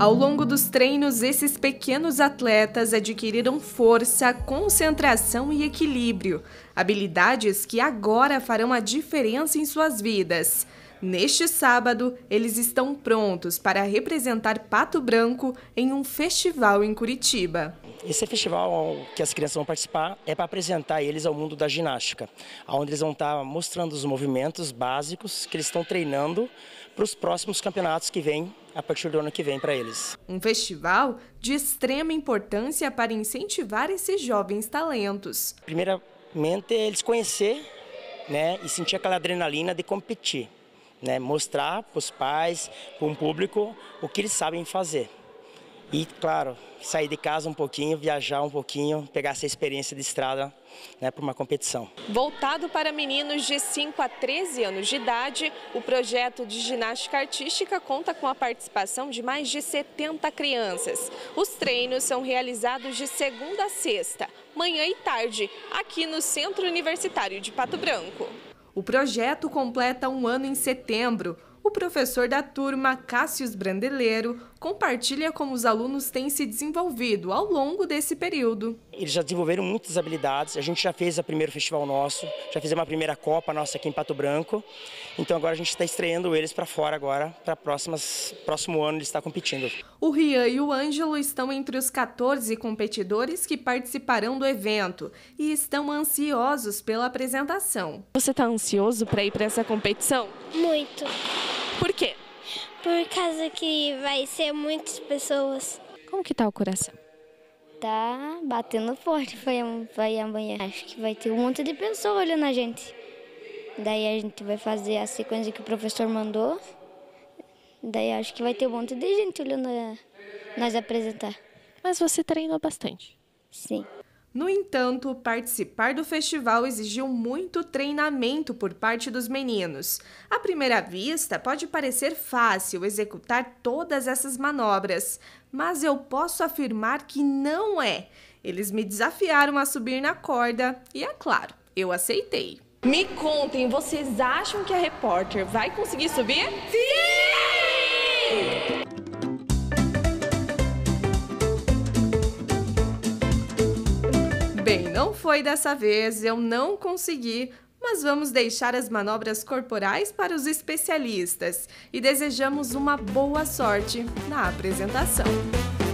Ao longo dos treinos, esses pequenos atletas adquiriram força, concentração e equilíbrio, habilidades que agora farão a diferença em suas vidas. Neste sábado, eles estão prontos para representar Pato Branco em um festival em Curitiba. Esse festival que as crianças vão participar é para apresentar eles ao mundo da ginástica, onde eles vão estar tá mostrando os movimentos básicos que eles estão treinando para os próximos campeonatos que vêm a partir do ano que vem para eles. Um festival de extrema importância para incentivar esses jovens talentos. Primeiramente, é eles conhecer né, e sentir aquela adrenalina de competir, né, mostrar para os pais, para o público, o que eles sabem fazer. E, claro, sair de casa um pouquinho, viajar um pouquinho, pegar essa experiência de estrada né, para uma competição. Voltado para meninos de 5 a 13 anos de idade, o projeto de ginástica artística conta com a participação de mais de 70 crianças. Os treinos são realizados de segunda a sexta, manhã e tarde, aqui no Centro Universitário de Pato Branco. O projeto completa um ano em setembro o professor da turma, Cássius Brandeleiro, compartilha como os alunos têm se desenvolvido ao longo desse período. Eles já desenvolveram muitas habilidades, a gente já fez o primeiro festival nosso, já fizemos a primeira Copa nossa aqui em Pato Branco, então agora a gente está estreando eles para fora agora, para o próximo ano eles estão tá competindo. O Rian e o Ângelo estão entre os 14 competidores que participarão do evento e estão ansiosos pela apresentação. Você está ansioso para ir para essa competição? Muito. Por quê? Por causa que vai ser muitas pessoas. Como que tá o coração? Tá batendo forte, vai, vai amanhã. Acho que vai ter um monte de pessoa olhando a gente. Daí a gente vai fazer a sequência que o professor mandou. Daí acho que vai ter um monte de gente olhando a, eh, nós apresentar. Mas você treinou bastante? Sim. No entanto, participar do festival exigiu muito treinamento por parte dos meninos. À primeira vista, pode parecer fácil executar todas essas manobras, mas eu posso afirmar que não é. Eles me desafiaram a subir na corda e, é claro, eu aceitei. Me contem, vocês acham que a repórter vai conseguir subir? Sim! Bem, não foi dessa vez, eu não consegui, mas vamos deixar as manobras corporais para os especialistas e desejamos uma boa sorte na apresentação.